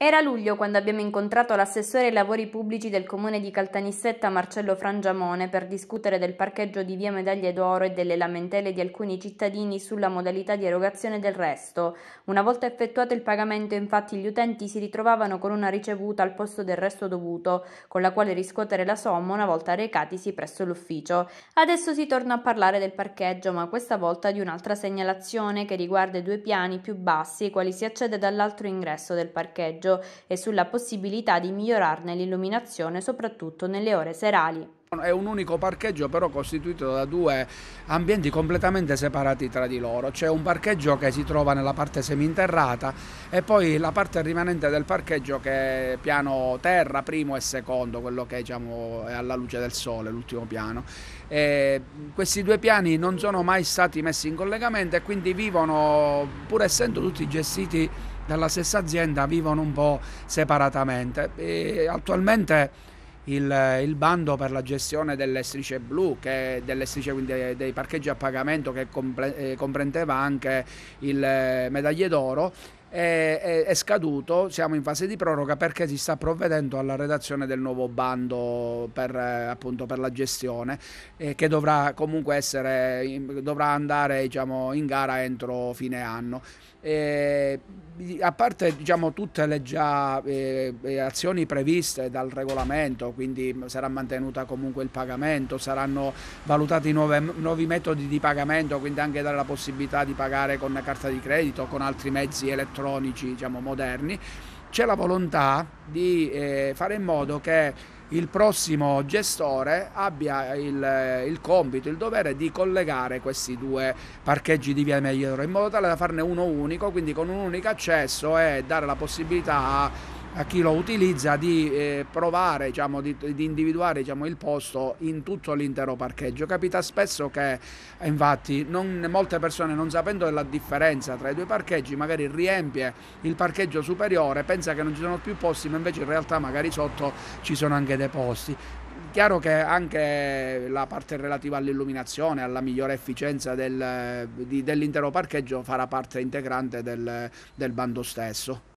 Era luglio quando abbiamo incontrato l'assessore ai lavori pubblici del comune di Caltanissetta Marcello Frangiamone per discutere del parcheggio di via Medaglie d'Oro e delle lamentele di alcuni cittadini sulla modalità di erogazione del resto. Una volta effettuato il pagamento infatti gli utenti si ritrovavano con una ricevuta al posto del resto dovuto, con la quale riscuotere la somma una volta recatisi presso l'ufficio. Adesso si torna a parlare del parcheggio ma questa volta di un'altra segnalazione che riguarda i due piani più bassi quali si accede dall'altro ingresso del parcheggio raggio e sulla possibilità di migliorarne l'illuminazione soprattutto nelle ore serali. È un unico parcheggio però costituito da due ambienti completamente separati tra di loro. C'è un parcheggio che si trova nella parte seminterrata e poi la parte rimanente del parcheggio che è piano terra, primo e secondo, quello che diciamo, è alla luce del sole, l'ultimo piano. E questi due piani non sono mai stati messi in collegamento e quindi vivono, pur essendo tutti gestiti della stessa azienda vivono un po' separatamente. E attualmente il, il, bando per la gestione delle strisce blu, che, delle strisce, quindi dei, dei parcheggi a pagamento che compre, eh, comprendeva anche il eh, medaglie d'oro, è, è, è, scaduto, siamo in fase di proroga perché si sta provvedendo alla redazione del nuovo bando per, eh, appunto, per la gestione eh, che dovrà comunque essere, dovrà andare diciamo, in gara entro fine anno. E, a parte diciamo, tutte le già eh, eh, azioni previste dal regolamento, quindi sarà mantenuta comunque il pagamento, saranno valutati nuove, nuovi metodi di pagamento, quindi anche dare la possibilità di pagare con carta di credito o con altri mezzi elettronici elettronici diciamo, moderni, c'è la volontà di eh, fare in modo che il prossimo gestore abbia il, eh, il, compito, il dovere di collegare questi due parcheggi di via Meglioro in modo tale da farne uno unico, quindi con un unico accesso e dare la possibilità a a chi lo utilizza di eh, provare, diciamo, di, di, individuare diciamo, il posto in tutto l'intero parcheggio. Capita spesso che eh, infatti non, molte persone non sapendo della differenza tra i due parcheggi magari riempie il parcheggio superiore, pensa che non ci sono più posti, ma invece in realtà magari sotto ci sono anche dei posti chiaro che anche la parte relativa all'illuminazione, alla migliore efficienza del, di, dell'intero parcheggio farà parte integrante del, del bando stesso.